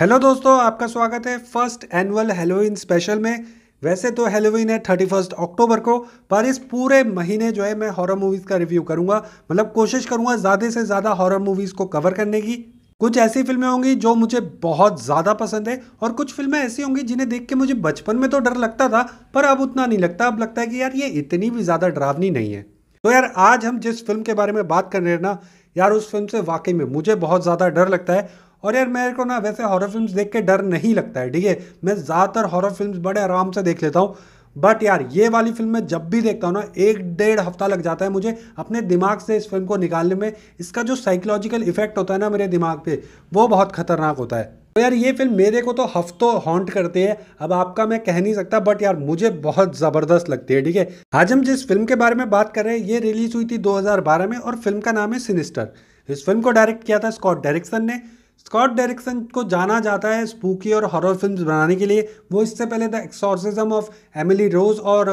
hello दोस्तों आपका स्वागत है फर्स्ट एनुअल हेलोइन स्पेशल में वैसे तो हेलोविन है थर्टी फर्स्ट अक्टूबर को पर इस पूरे महीने जो है मैं हॉरर मूवीज़ का रिव्यू करूंगा मतलब कोशिश करूंगा ज़्यादा से ज़्यादा हॉरर मूवीज़ को कवर करने की कुछ ऐसी फिल्में होंगी जो मुझे बहुत ज़्यादा पसंद है और कुछ फिल्में ऐसी होंगी जिन्हें देख के मुझे बचपन में तो डर लगता था पर अब उतना नहीं लगता अब लगता है कि यार ये इतनी भी ज़्यादा डरावनी नहीं है तो यार आज हम जिस फिल्म के बारे में बात कर रहे हैं ना यार उस फिल्म से वाकई में मुझे बहुत ज़्यादा डर लगता है और यार मेरे को ना वैसे हॉरर फिल्म देख के डर नहीं लगता है ठीक है मैं ज़्यादातर हॉरर फिल्म बड़े आराम से देख लेता हूँ बट यार ये वाली फिल्म मैं जब भी देखता हूँ ना एक डेढ़ हफ्ता लग जाता है मुझे अपने दिमाग से इस फिल्म को निकालने में इसका जो साइकोलॉजिकल इफेक्ट होता है ना मेरे दिमाग पे वो बहुत खतरनाक होता है तो यार ये फिल्म मेरे को तो हफ्तों हॉन्ट करती है अब आपका मैं कह नहीं सकता बट यार मुझे बहुत ज़बरदस्त लगती है ठीक है आज हम जिस फिल्म के बारे में बात कर रहे हैं ये रिलीज हुई थी 2012 में और फिल्म का नाम है सिनिस्टर इस फिल्म को डायरेक्ट किया था स्कॉट डायरेक्शन ने स्कॉट डायरेक्शन को जाना जाता है स्पूकी और हॉरर फिल्म्स बनाने के लिए वो इससे पहले the exorcism of Emily Rose और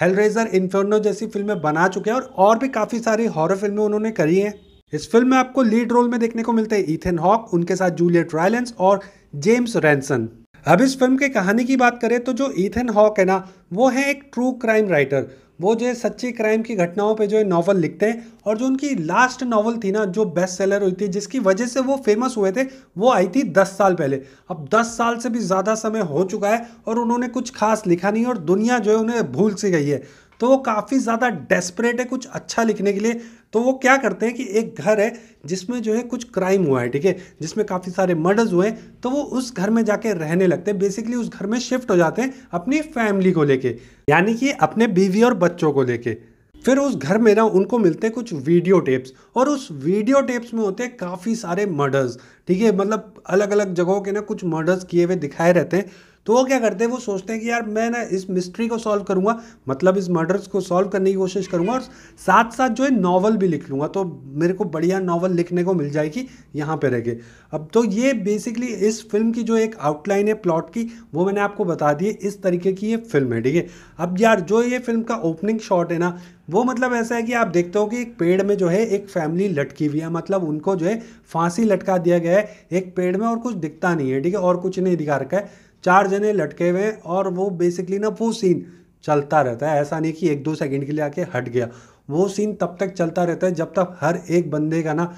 हेलरेजर इन्फर्नो जैसी फिल्में बना चुके हैं और और भी काफ़ी सारी हॉरर फिल्में उन्होंने करी हैं इस फिल्म में आपको लीड रोल में देखने को मिलते हैं इथेन हॉक उनके साथ जूलियट रायलेंस और जेम्स रैनसन अब इस फिल्म के कहानी की बात करें तो जो इथेन हॉक है ना वो है एक ट्रू क्राइम राइटर वो जो सच्ची क्राइम की घटनाओं पे जो है नावल लिखते हैं और जो उनकी लास्ट नावल थी ना जो बेस्ट सेलर हुई थी जिसकी वजह से वो फेमस हुए थे वो आई थी दस साल पहले अब दस साल से भी ज़्यादा समय हो चुका है और उन्होंने कुछ खास लिखा नहीं और दुनिया जो है उन्हें भूल सी गई है तो वो काफ़ी ज़्यादा डेस्परेट है कुछ अच्छा लिखने के लिए तो वो क्या करते हैं कि एक घर है जिसमें जो है कुछ क्राइम हुआ है ठीक है जिसमें काफ़ी सारे मर्डर्स हुए हैं तो वो उस घर में जाके रहने लगते हैं बेसिकली उस घर में शिफ्ट हो जाते हैं अपनी फैमिली को लेके यानी कि अपने बीवी और बच्चों को लेके फिर उस घर में ना उनको मिलते हैं कुछ वीडियो टेप्स और उस वीडियो टेप्स में होते हैं काफ़ी सारे मर्डर्स ठीक है मतलब अलग अलग जगहों के ना कुछ मर्डर्स किए हुए दिखाए रहते हैं तो वो क्या करते हैं वो सोचते हैं कि यार मैं ना इस मिस्ट्री को सॉल्व करूँगा मतलब इस मर्डर्स को सॉल्व करने की कोशिश करूँगा और साथ साथ जो है नावल भी लिख लूँगा तो मेरे को बढ़िया नॉवल लिखने को मिल जाएगी यहाँ पर रह के अब तो ये बेसिकली इस फिल्म की जो एक आउटलाइन है प्लॉट की वो मैंने आपको बता दी इस तरीके की ये फिल्म है ठीक है अब यार जो ये फिल्म का ओपनिंग शॉट है ना वो मतलब ऐसा है कि आप देखते हो कि एक पेड़ में जो है एक फैमिली लटकी हुई है मतलब उनको जो है फांसी लटका दिया गया है एक पेड़ में और कुछ दिखता नहीं है ठीक है और कुछ नहीं दिखा रखा है चार जने लटके हुए हैं और वो बेसिकली ना वो सीन चलता रहता है ऐसा नहीं कि एक दो सेकंड के लिए आके हट गया वो सीन तब तक चलता रहता है जब तक हर एक बंदे का ना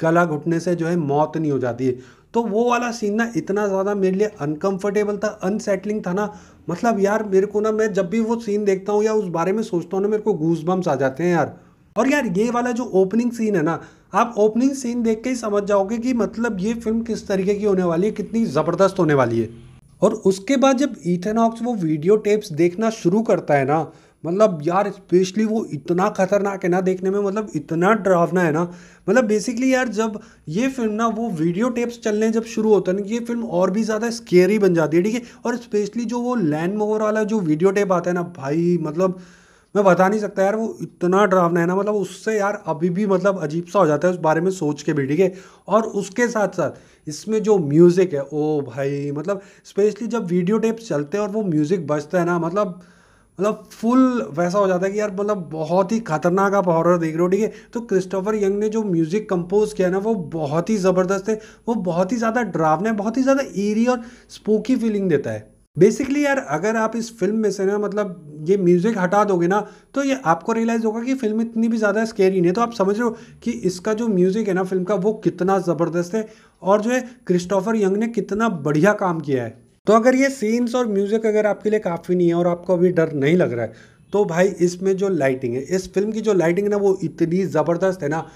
गला घुटने से जो है मौत नहीं हो जाती है तो वो वाला सीन ना इतना ज़्यादा मेरे लिए अनकंफर्टेबल था अनसेटलिंग था ना मतलब यार मेरे को ना मैं जब भी वो सीन देखता हूँ या उस बारे में सोचता हूँ ना मेरे को गूज बम्स आ जाते हैं यार और यार ये वाला जो ओपनिंग सीन है ना आप ओपनिंग सीन देख के ही समझ जाओगे कि मतलब ये फिल्म किस तरीके की होने वाली है कितनी ज़बरदस्त होने वाली है और उसके बाद जब इथेनॉक्स वो वीडियो टेप्स देखना शुरू करता है ना मतलब यार स्पेशली वो इतना खतरनाक है ना देखने में मतलब इतना डरावना है ना मतलब बेसिकली यार जब ये फिल्म ना वो वीडियो टेप्स चलने जब शुरू होता है ना ये फिल्म और भी ज़्यादा स्केरी बन जाती है ठीक है और स्पेशली जो वो लैंड मोवर वाला जो वीडियो टेप आता है ना भाई मतलब मैं बता नहीं सकता यार वो इतना डरावना है ना मतलब उससे यार अभी भी मतलब अजीब सा हो जाता है उस बारे में सोच के भी ठीक है और उसके साथ साथ इसमें जो म्यूज़िक है ओ भाई मतलब स्पेशली जब वीडियो टेप्स चलते हैं और वो म्यूज़िक बजता है ना मतलब मतलब फुल वैसा हो जाता है कि यार मतलब बहुत ही खतरनाक आप हॉरर देख रहे हो ठीक है तो क्रिस्टोफर यंग ने जो म्यूज़िक कंपोज किया ना वो बहुत ही ज़बरदस्त है वो बहुत ही ज़्यादा डरावना है बहुत ही ज़्यादा ईरी और स्पूकी फीलिंग देता है बेसिकली यार अगर आप इस फिल्म में से ना मतलब ये म्यूज़िक हटा दोगे ना तो ये आपको रियलाइज़ होगा कि फिल्म इतनी भी ज़्यादा स्केरी नहीं है तो आप समझ रहे हो कि इसका जो म्यूज़िक है ना फिल्म का वो कितना ज़बरदस्त है और जो है क्रिस्टोफर यंग ने कितना बढ़िया काम किया है तो अगर ये सीन्स और म्यूज़िक अगर आपके लिए काफ़ी नहीं है और आपको अभी डर नहीं लग रहा है तो भाई इसमें जो लाइटिंग है इस फिल्म की जो लाइटिंग है ना वो इतनी ज़बरदस्त है ना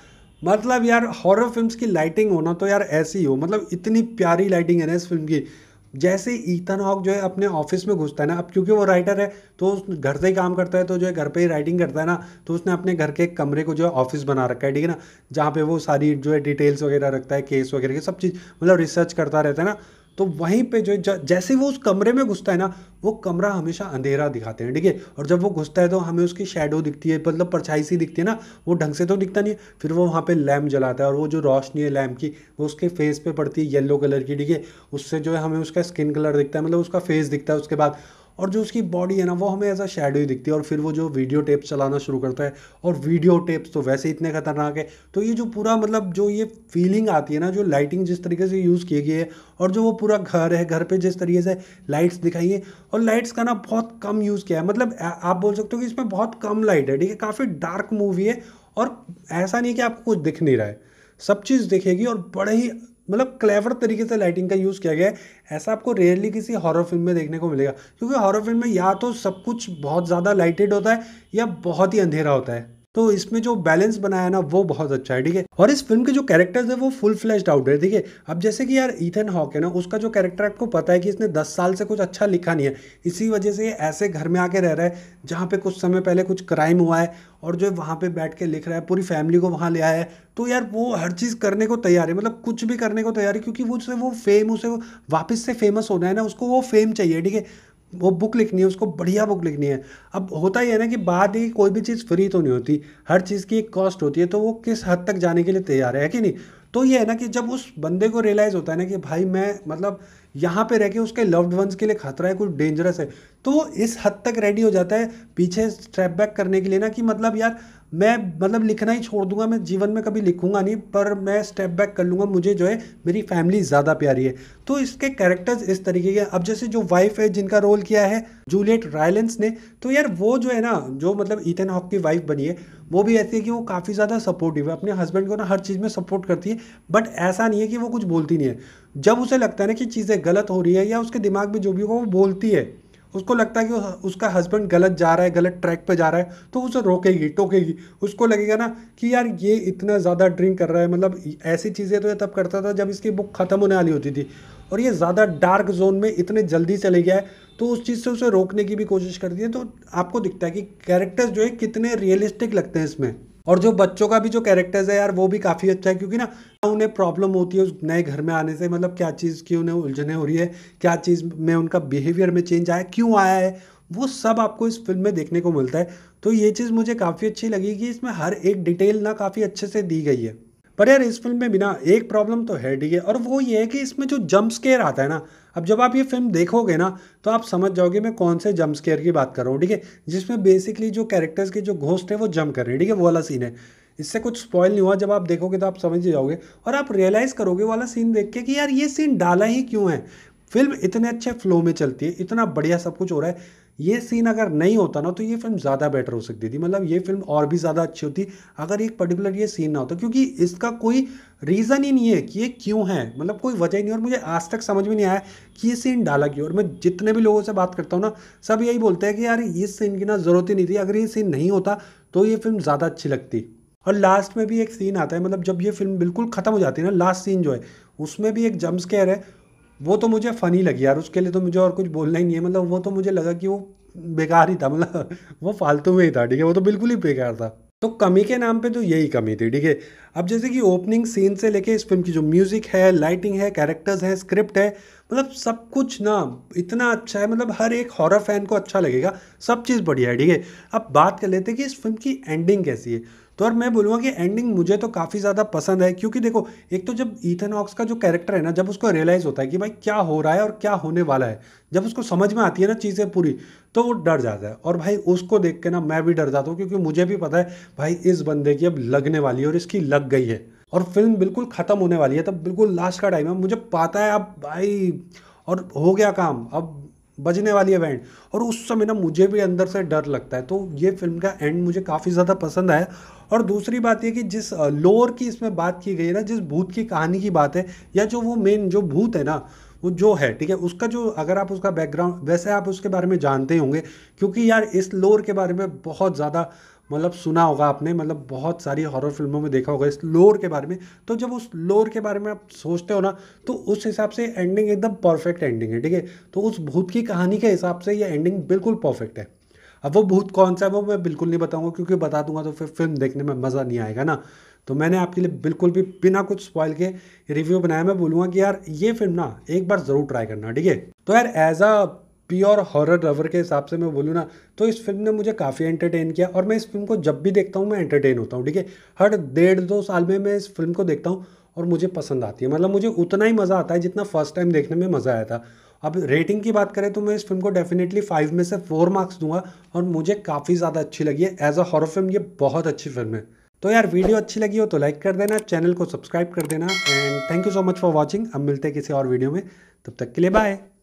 मतलब यार हॉरर फिल्म्स की लाइटिंग होना तो यार ऐसी हो मतलब इतनी प्यारी लाइटिंग है ना इस फिल्म की जैसे ईथन हॉक जो है अपने ऑफिस में घुसता है ना अब क्योंकि वो राइटर है तो उस घर से ही काम करता है तो जो है घर पे ही राइटिंग करता है ना तो उसने अपने घर के कमरे को जो है ऑफिस बना रखा है ठीक है ना जहाँ पे वो सारी जो है डिटेल्स वगैरह रखता है केस वगैरह की के सब चीज़ मतलब रिसर्च करता रहता है ना तो वहीं पे जो जैसे वो उस कमरे में घुसता है ना वो कमरा हमेशा अंधेरा दिखाते हैं ठीक है और जब वो घुसता है तो हमें उसकी शेडो दिखती है मतलब परछाई सी दिखती है ना वो ढंग से तो दिखता नहीं है फिर वो वहाँ पे लैम्प जलाता है और वो जो रोशनी है लैम्प की वो उसके फेस पे पड़ती है येलो कलर की ठीक है उससे जो है हमें उसका स्किन कलर दिखता है मतलब उसका फेस दिखता है उसके बाद और जो उसकी बॉडी है ना वो हमें एज अ शेडो ही दिखती है और फिर वो जो वीडियो टेप्स चलाना शुरू करता है और वीडियो टेप्स तो वैसे इतने खतरनाक है तो ये जो पूरा मतलब जो ये फीलिंग आती है ना जो लाइटिंग जिस तरीके से यूज़ की गई है और जो वो पूरा घर है घर पर जिस तरीके से लाइट्स दिखाई है और लाइट्स का ना बहुत कम यूज़ किया है मतलब आप बोल सकते हो कि इसमें बहुत कम लाइट है ठीक है काफ़ी डार्क मूवी है और ऐसा नहीं कि आपको कुछ दिख नहीं रहा है सब चीज़ दिखेगी और बड़े ही मतलब क्लेवर तरीके से लाइटिंग का यूज़ किया गया है ऐसा आपको रेयरली किसी हॉरर फिल्म में देखने को मिलेगा क्योंकि हॉरर फिल्म में या तो सब कुछ बहुत ज़्यादा लाइटेड होता है या बहुत ही अंधेरा होता है तो इसमें जो बैलेंस बनाया ना वो बहुत अच्छा है ठीक है और इस फिल्म के जो कैरेक्टर्स है वो फुल फ्लैश्ड आउट है ठीक है अब जैसे कि यार इथन हॉक है ना उसका जो कैरेक्टर आपको पता है कि इसने दस साल से कुछ अच्छा लिखा नहीं है इसी वजह से ये ऐसे घर में आके रह रहा है जहाँ पे कुछ समय पहले कुछ क्राइम हुआ है और जो वहाँ पे बैठ के लिख रहा है पूरी फैमिली को वहाँ ले आया है तो यार वो हर चीज़ करने को तैयार है मतलब कुछ भी करने को तैयार है क्योंकि वो उसे वो फेम उसे वापस से फेमस होना है ना उसको वो फेम चाहिए ठीक है वो बुक लिखनी है उसको बढ़िया बुक लिखनी है अब होता ही है ना कि बाद ही कोई भी चीज़ फ्री तो नहीं होती हर चीज़ की एक कॉस्ट होती है तो वो किस हद तक जाने के लिए तैयार है कि नहीं तो ये है ना कि जब उस बंदे को रियलाइज़ होता है ना कि भाई मैं मतलब यहाँ पे रह के उसके लव्ड वंस के लिए खतरा है कुछ डेंजरस है तो वो इस हद तक रेडी हो जाता है पीछे स्ट्रैप बैक करने के लिए ना कि मतलब यार मैं मतलब लिखना ही छोड़ दूंगा मैं जीवन में कभी लिखूंगा नहीं पर मैं स्टेप बैक कर लूंगा मुझे जो है मेरी फैमिली ज़्यादा प्यारी है तो इसके कैरेक्टर्स इस तरीके के अब जैसे जो वाइफ है जिनका रोल किया है जूलियट रायलेंस ने तो यार वो जो है ना जो मतलब ईथन हॉक की वाइफ बनी है वो भी ऐसी है कि वो काफ़ी ज़्यादा सपोर्टिव है अपने हस्बैंड को ना हर चीज़ में सपोर्ट करती है बट ऐसा नहीं है कि वो कुछ बोलती नहीं है जब उसे लगता है ना कि चीज़ें गलत हो रही है या उसके दिमाग में जो भी हो वो बोलती है उसको लगता है कि उसका हस्बैंड गलत जा रहा है गलत ट्रैक पे जा रहा है तो उसे रोकेगी टोकेगी उसको लगेगा ना कि यार ये इतना ज़्यादा ड्रिंक कर रहा है मतलब ऐसी चीज़ें तो ये तब करता था जब इसकी बुक ख़त्म होने वाली होती थी और ये ज़्यादा डार्क जोन में इतने जल्दी चले गया है तो उस चीज़ से उसे रोकने की भी कोशिश करती है तो आपको दिखता है कि कैरेक्टर्स जो है कितने रियलिस्टिक लगते हैं इसमें और जो बच्चों का भी जो कैरेक्टर्स है यार वो भी काफ़ी अच्छा है क्योंकि ना उन्हें प्रॉब्लम होती है उस नए घर में आने से मतलब क्या चीज़ की उन्हें उलझने हो रही है क्या चीज़ में उनका बिहेवियर में चेंज आया क्यों आया है वो सब आपको इस फिल्म में देखने को मिलता है तो ये चीज़ मुझे काफ़ी अच्छी लगी कि इसमें हर एक डिटेल ना काफ़ी अच्छे से दी गई है पर यार इस फिल्म में बिना एक प्रॉब्लम तो है ठीक है और वो ये है कि इसमें जो जम्प स्केयर आता है ना अब जब आप ये फिल्म देखोगे ना तो आप समझ जाओगे मैं कौन से जम्प स्केयर की बात कर रहा हूँ ठीक है जिसमें बेसिकली जो कैरेक्टर्स के जो घोस्ट है वो जम्प कर रहे हैं ठीक है वो वाला सीन है इससे कुछ स्पॉइल नहीं हुआ जब आप देखोगे तो आप समझ ही जाओगे और आप रियलाइज़ करोगे वाला सीन देख के कि यार ये सीन डाला ही क्यों है फिल्म इतने अच्छे फ्लो में चलती है इतना बढ़िया सब कुछ हो रहा है ये सीन अगर नहीं होता ना तो ये फिल्म ज़्यादा बेटर हो सकती थी मतलब ये फिल्म और भी ज़्यादा अच्छी होती अगर एक पर्टिकुलर ये सीन ना होता क्योंकि इसका कोई रीज़न ही नहीं है कि ये क्यों है मतलब कोई वजह ही नहीं और मुझे आज तक समझ में नहीं आया कि ये सीन डाला क्यों और मैं जितने भी लोगों से बात करता हूँ ना सब यही बोलते हैं कि यार इस सीन की ना ज़रूरत ही नहीं थी अगर ये सीन नहीं होता तो ये फिल्म ज़्यादा अच्छी लगती और लास्ट में भी एक सीन आता है मतलब जब ये फिल्म बिल्कुल ख़त्म हो जाती है ना लास्ट सीन जो है उसमें भी एक जम्प स्केयर है वो तो मुझे फ़नी लगी यार उसके लिए तो मुझे और कुछ बोलना ही नहीं है मतलब वो तो मुझे लगा कि वो बेकार ही था मतलब वो फालतू में ही था ठीक है वो तो बिल्कुल ही बेकार था तो कमी के नाम पे तो यही कमी थी ठीक है अब जैसे कि ओपनिंग सीन से लेके इस फिल्म की जो म्यूज़िक है लाइटिंग है कैरेक्टर्स हैं स्क्रिप्ट है मतलब सब कुछ ना इतना अच्छा है मतलब हर एक हॉरर फैन को अच्छा लगेगा सब चीज़ बढ़िया है ठीक है अब बात कर लेते हैं कि इस फिल्म की एंडिंग कैसी है तो और मैं बोलूँगा कि एंडिंग मुझे तो काफ़ी ज़्यादा पसंद है क्योंकि देखो एक तो जब ईथन ऑक्स का जो कैरेक्टर है ना जब उसको रियलाइज़ होता है कि भाई क्या हो रहा है और क्या होने वाला है जब उसको समझ में आती है ना चीज़ें पूरी तो वो डर जाता है और भाई उसको देख के ना मैं भी डर जाता हूँ क्योंकि मुझे भी पता है भाई इस बंदे की अब लगने वाली है और इसकी लग गई है और फिल्म बिल्कुल ख़त्म होने वाली है तब बिल्कुल लास्ट का टाइम है मुझे पता है अब भाई और हो गया काम अब बजने वाली है बैंड और उस समय ना मुझे भी अंदर से डर लगता है तो ये फिल्म का एंड मुझे काफ़ी ज़्यादा पसंद आया और दूसरी बात ये कि जिस लोअर की इसमें बात की गई है ना जिस भूत की कहानी की बात है या जो वो मेन जो भूत है ना वो जो है ठीक है उसका जो अगर आप उसका बैकग्राउंड वैसे आप उसके बारे में जानते होंगे क्योंकि यार इस लोअर के बारे में बहुत ज़्यादा मतलब सुना होगा आपने मतलब बहुत सारी हॉरर फिल्मों में देखा होगा इस लोर के बारे में तो जब उस लोर के बारे में आप सोचते हो ना तो उस हिसाब से एंडिंग एकदम परफेक्ट एंडिंग है ठीक है तो उस भूत की कहानी के हिसाब से ये एंडिंग बिल्कुल परफेक्ट है अब वो भूत कौन सा है वो मैं बिल्कुल नहीं बताऊंगा क्योंकि बता दूंगा तो फिर फिल्म देखने में मज़ा नहीं आएगा ना तो मैंने आपके लिए बिल्कुल भी बिना कुछ स्पॉइल के रिव्यू बनाया मैं बोलूँगा कि यार ये फिल्म ना एक बार ज़रूर ट्राई करना ठीक है तो यार एज अ प्योर हॉरर रवर के हिसाब से मैं बोलूँ ना तो इस फिल्म ने मुझे काफ़ी एंटरटेन किया और मैं इस फिल्म को जब भी देखता हूँ मैं एंटरटेन होता हूँ ठीक है हर डेढ़ दो साल में मैं इस फिल्म को देखता हूँ और मुझे पसंद आती है मतलब मुझे उतना ही मज़ा आता है जितना फर्स्ट टाइम देखने में मज़ा आया था अब रेटिंग की बात करें तो मैं इस फिल्म को डेफिनेटली फाइव में से फोर मार्क्स दूंगा और मुझे काफ़ी ज़्यादा अच्छी लगी है एज अ हॉरर फिल्म ये बहुत अच्छी फिल्म है तो यार वीडियो अच्छी लगी हो तो लाइक कर देना चैनल को सब्सक्राइब कर देना and thank you so much for watching अब मिलते हैं किसी और वीडियो में तब तक के लिए बाय